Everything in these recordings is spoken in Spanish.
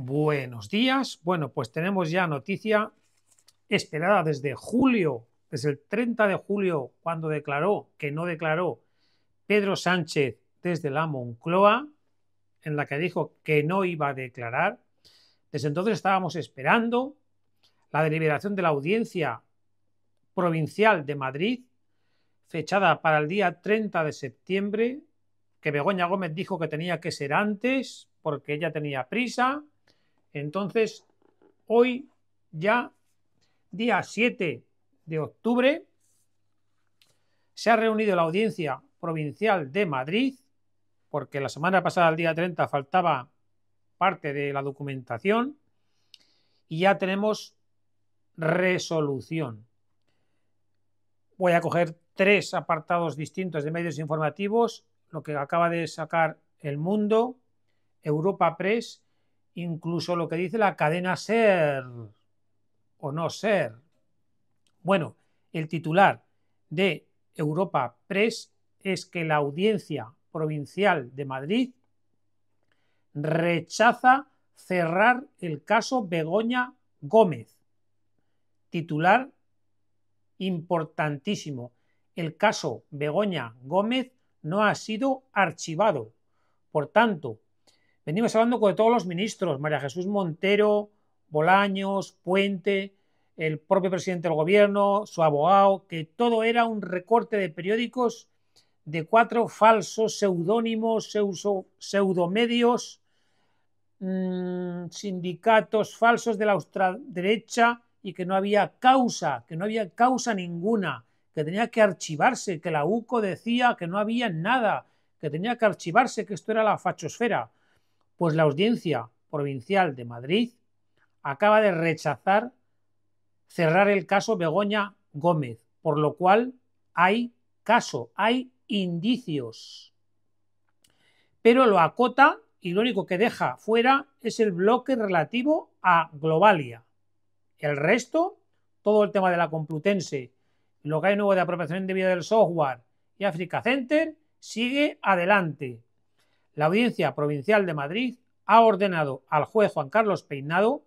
Buenos días. Bueno, pues tenemos ya noticia esperada desde julio, desde el 30 de julio, cuando declaró que no declaró Pedro Sánchez desde la Moncloa, en la que dijo que no iba a declarar. Desde entonces estábamos esperando la deliberación de la audiencia provincial de Madrid, fechada para el día 30 de septiembre, que Begoña Gómez dijo que tenía que ser antes porque ella tenía prisa entonces, hoy ya, día 7 de octubre, se ha reunido la audiencia provincial de Madrid, porque la semana pasada, el día 30, faltaba parte de la documentación, y ya tenemos resolución. Voy a coger tres apartados distintos de medios informativos, lo que acaba de sacar El Mundo, Europa Press incluso lo que dice la cadena ser o no ser. Bueno, el titular de Europa Press es que la audiencia provincial de Madrid rechaza cerrar el caso Begoña Gómez. Titular importantísimo. El caso Begoña Gómez no ha sido archivado. Por tanto, Venimos hablando con todos los ministros, María Jesús Montero, Bolaños, Puente, el propio presidente del gobierno, su abogado, que todo era un recorte de periódicos de cuatro falsos seudónimos, pseudomedios, mm, sindicatos falsos de la ultraderecha y que no había causa, que no había causa ninguna, que tenía que archivarse, que la UCO decía que no había nada, que tenía que archivarse, que esto era la fachosfera pues la Audiencia Provincial de Madrid acaba de rechazar cerrar el caso Begoña Gómez, por lo cual hay caso, hay indicios. Pero lo acota y lo único que deja fuera es el bloque relativo a Globalia. El resto, todo el tema de la Complutense, lo que hay nuevo de apropiación vía del software y Africa Center, sigue adelante la Audiencia Provincial de Madrid ha ordenado al juez Juan Carlos Peinado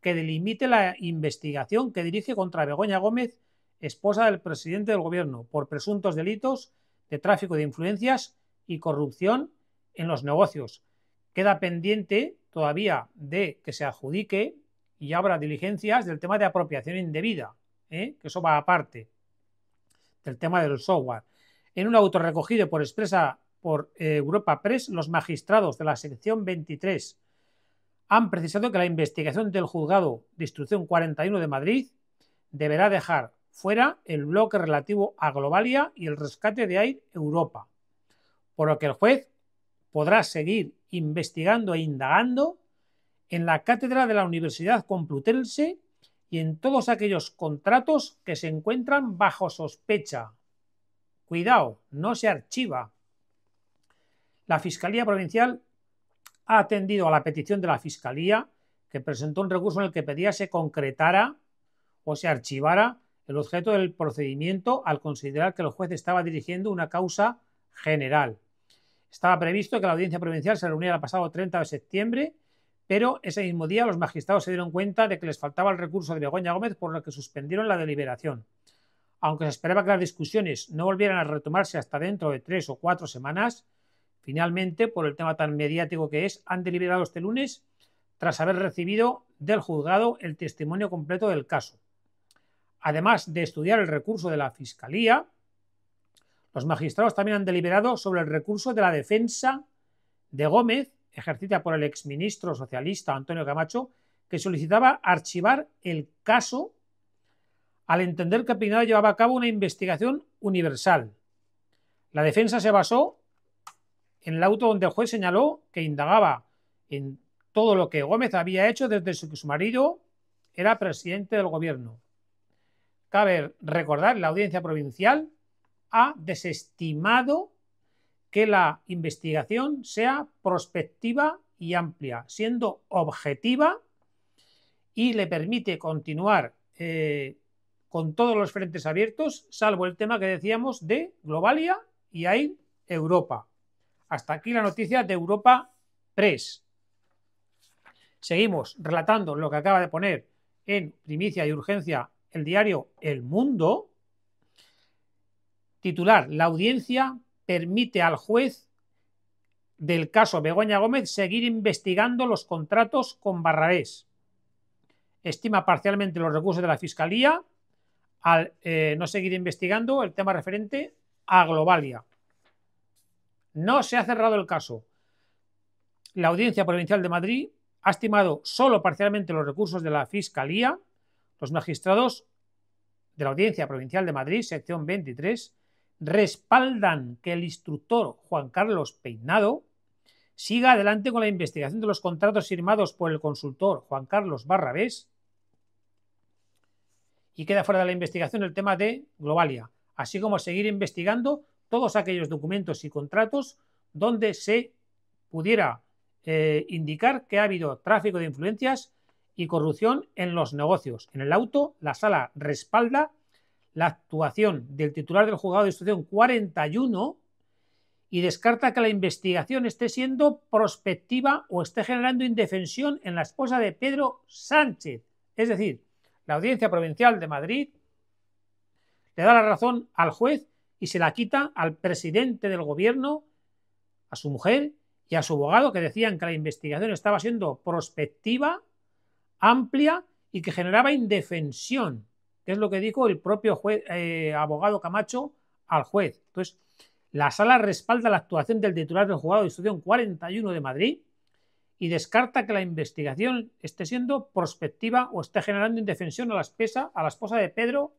que delimite la investigación que dirige contra Begoña Gómez, esposa del presidente del gobierno, por presuntos delitos de tráfico de influencias y corrupción en los negocios. Queda pendiente todavía de que se adjudique y abra diligencias del tema de apropiación indebida, ¿eh? que eso va aparte del tema del software. En un auto recogido por expresa por eh, Europa Press, los magistrados de la sección 23 han precisado que la investigación del juzgado de instrucción 41 de Madrid deberá dejar fuera el bloque relativo a Globalia y el rescate de Air Europa, por lo que el juez podrá seguir investigando e indagando en la cátedra de la Universidad Complutense y en todos aquellos contratos que se encuentran bajo sospecha. Cuidado, no se archiva, la Fiscalía Provincial ha atendido a la petición de la Fiscalía, que presentó un recurso en el que pedía se concretara o se archivara el objeto del procedimiento al considerar que el juez estaba dirigiendo una causa general. Estaba previsto que la audiencia provincial se reuniera el pasado 30 de septiembre, pero ese mismo día los magistrados se dieron cuenta de que les faltaba el recurso de Begoña Gómez, por lo que suspendieron la deliberación. Aunque se esperaba que las discusiones no volvieran a retomarse hasta dentro de tres o cuatro semanas, Finalmente, por el tema tan mediático que es, han deliberado este lunes tras haber recibido del juzgado el testimonio completo del caso. Además de estudiar el recurso de la Fiscalía, los magistrados también han deliberado sobre el recurso de la defensa de Gómez, ejercida por el exministro socialista Antonio Camacho, que solicitaba archivar el caso al entender que Pineda llevaba a cabo una investigación universal. La defensa se basó en el auto donde el juez señaló que indagaba en todo lo que Gómez había hecho desde que su marido era presidente del gobierno. Cabe recordar, la audiencia provincial ha desestimado que la investigación sea prospectiva y amplia, siendo objetiva y le permite continuar eh, con todos los frentes abiertos, salvo el tema que decíamos de Globalia y ahí Europa. Hasta aquí la noticia de Europa Press. Seguimos relatando lo que acaba de poner en primicia y urgencia el diario El Mundo. Titular, la audiencia permite al juez del caso Begoña Gómez seguir investigando los contratos con Barrabés. Estima parcialmente los recursos de la Fiscalía al eh, no seguir investigando el tema referente a Globalia. No se ha cerrado el caso. La Audiencia Provincial de Madrid ha estimado solo parcialmente los recursos de la Fiscalía. Los magistrados de la Audiencia Provincial de Madrid, sección 23, respaldan que el instructor Juan Carlos Peinado siga adelante con la investigación de los contratos firmados por el consultor Juan Carlos Barrabés y queda fuera de la investigación el tema de Globalia, así como seguir investigando todos aquellos documentos y contratos donde se pudiera eh, indicar que ha habido tráfico de influencias y corrupción en los negocios. En el auto, la sala respalda la actuación del titular del juzgado de instrucción 41 y descarta que la investigación esté siendo prospectiva o esté generando indefensión en la esposa de Pedro Sánchez. Es decir, la Audiencia Provincial de Madrid le da la razón al juez y se la quita al presidente del gobierno, a su mujer y a su abogado, que decían que la investigación estaba siendo prospectiva, amplia y que generaba indefensión, que es lo que dijo el propio eh, abogado Camacho al juez. Entonces, la sala respalda la actuación del titular del juzgado de instrucción 41 de Madrid y descarta que la investigación esté siendo prospectiva o esté generando indefensión a la, a la esposa de Pedro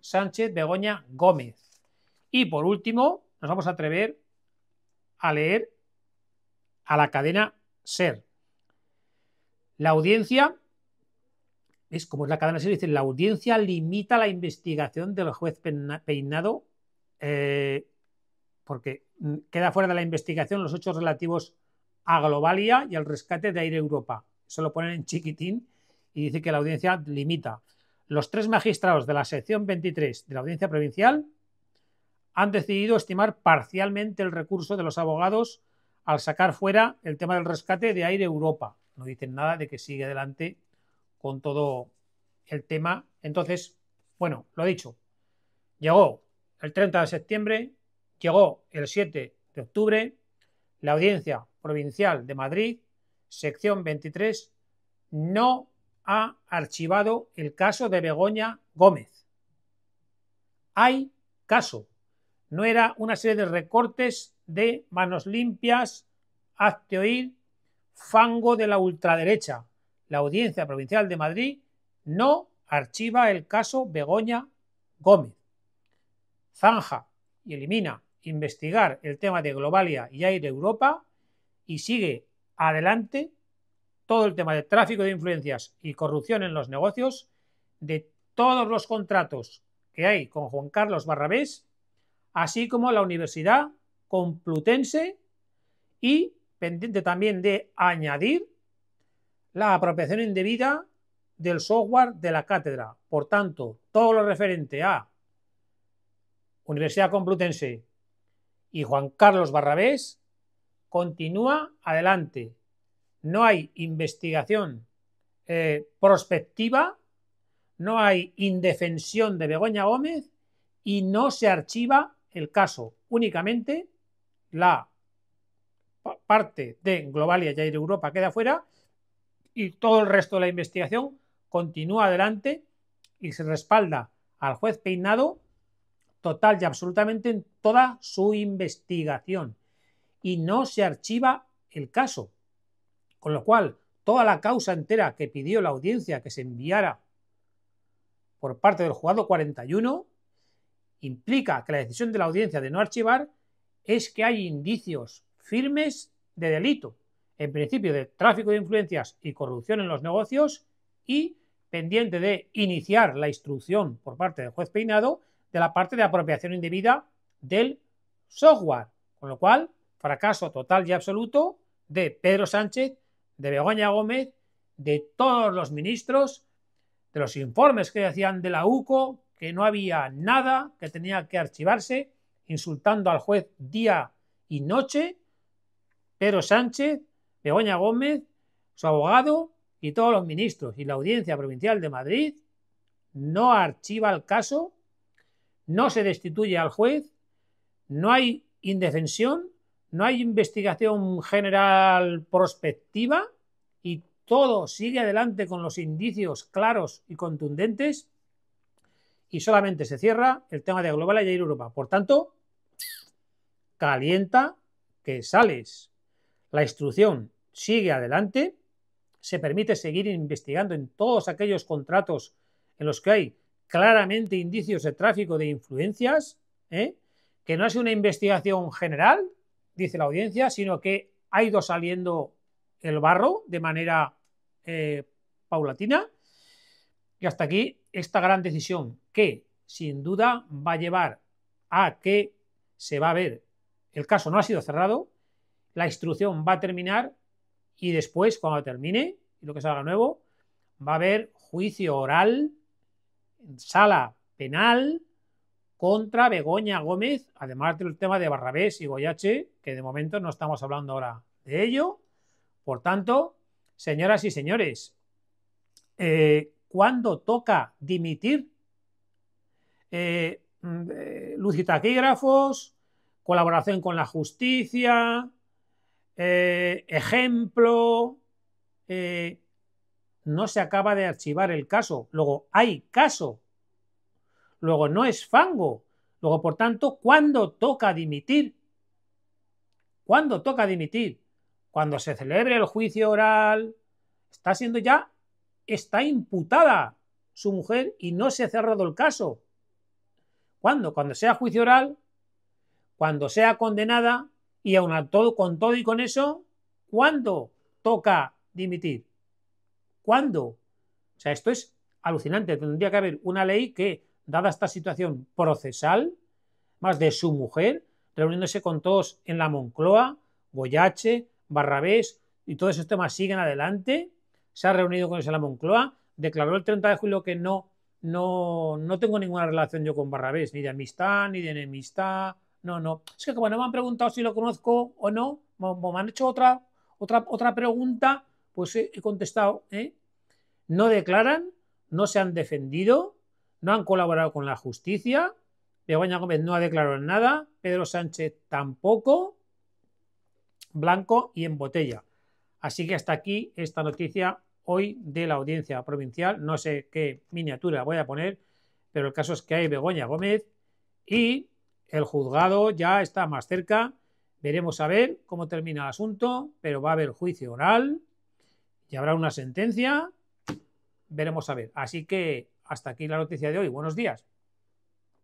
Sánchez Begoña Gómez. Y por último, nos vamos a atrever a leer a la cadena SER. La audiencia, es como es la cadena SER, dice, la audiencia limita la investigación del juez peinado eh, porque mm, queda fuera de la investigación los hechos relativos a Globalia y al rescate de Aire Europa. Se lo ponen en chiquitín y dice que la audiencia limita. Los tres magistrados de la sección 23 de la audiencia provincial han decidido estimar parcialmente el recurso de los abogados al sacar fuera el tema del rescate de Aire Europa. No dicen nada de que sigue adelante con todo el tema. Entonces, bueno, lo dicho, llegó el 30 de septiembre, llegó el 7 de octubre, la audiencia provincial de Madrid, sección 23, no ha archivado el caso de Begoña Gómez. Hay caso no era una serie de recortes de manos limpias, hazte oír, fango de la ultraderecha. La Audiencia Provincial de Madrid no archiva el caso Begoña Gómez. Zanja y elimina investigar el tema de Globalia y Aire Europa y sigue adelante todo el tema de tráfico de influencias y corrupción en los negocios de todos los contratos que hay con Juan Carlos Barrabés así como la Universidad Complutense y pendiente también de añadir la apropiación indebida del software de la cátedra. Por tanto, todo lo referente a Universidad Complutense y Juan Carlos Barrabés continúa adelante. No hay investigación eh, prospectiva, no hay indefensión de Begoña Gómez y no se archiva el caso únicamente la parte de Global y Aire Europa queda fuera y todo el resto de la investigación continúa adelante y se respalda al juez peinado total y absolutamente en toda su investigación y no se archiva el caso. Con lo cual, toda la causa entera que pidió la audiencia que se enviara por parte del juzgado 41 implica que la decisión de la audiencia de no archivar es que hay indicios firmes de delito, en principio de tráfico de influencias y corrupción en los negocios y pendiente de iniciar la instrucción por parte del juez peinado de la parte de apropiación indebida del software. Con lo cual, fracaso total y absoluto de Pedro Sánchez, de Begoña Gómez, de todos los ministros, de los informes que hacían de la UCO, que no había nada que tenía que archivarse, insultando al juez día y noche, pero Sánchez, Begoña Gómez, su abogado y todos los ministros y la Audiencia Provincial de Madrid no archiva el caso, no se destituye al juez, no hay indefensión, no hay investigación general prospectiva y todo sigue adelante con los indicios claros y contundentes y solamente se cierra el tema de Global y Europa. Por tanto, calienta que sales. La instrucción sigue adelante, se permite seguir investigando en todos aquellos contratos en los que hay claramente indicios de tráfico de influencias, ¿eh? que no es una investigación general, dice la audiencia, sino que ha ido saliendo el barro de manera eh, paulatina y hasta aquí esta gran decisión que sin duda va a llevar a que se va a ver, el caso no ha sido cerrado, la instrucción va a terminar y después cuando termine y lo que salga nuevo, va a haber juicio oral en sala penal contra Begoña Gómez, además del tema de Barrabés y Goyache, que de momento no estamos hablando ahora de ello. Por tanto, señoras y señores, eh, cuándo toca dimitir. Eh, mm, eh luz y colaboración con la justicia, eh, ejemplo. Eh, no se acaba de archivar el caso. Luego hay caso. Luego no es fango. Luego, por tanto, ¿cuándo toca dimitir? ¿Cuándo toca dimitir? Cuando se celebre el juicio oral. Está siendo ya está imputada su mujer y no se ha cerrado el caso. ¿Cuándo? Cuando sea juicio oral, cuando sea condenada y aun todo, con todo y con eso, ¿cuándo toca dimitir? ¿Cuándo? O sea, esto es alucinante. Tendría que haber una ley que, dada esta situación procesal, más de su mujer, reuniéndose con todos en la Moncloa, Boyache, Barrabés y todos esos temas siguen adelante, se ha reunido con esa la Moncloa, declaró el 30 de julio que no, no, tengo ninguna relación yo con Barrabés, ni de amistad, ni de enemistad, no, no. Es que como me han preguntado si lo conozco o no, me han hecho otra, otra, otra pregunta, pues he, contestado, ¿eh? No declaran, no se han defendido, no han colaborado con la justicia, Begoña Gómez no ha declarado nada, Pedro Sánchez tampoco, Blanco y en botella. Así que hasta aquí esta noticia hoy de la audiencia provincial. No sé qué miniatura voy a poner, pero el caso es que hay Begoña Gómez y el juzgado ya está más cerca. Veremos a ver cómo termina el asunto, pero va a haber juicio oral y habrá una sentencia. Veremos a ver. Así que hasta aquí la noticia de hoy. Buenos días.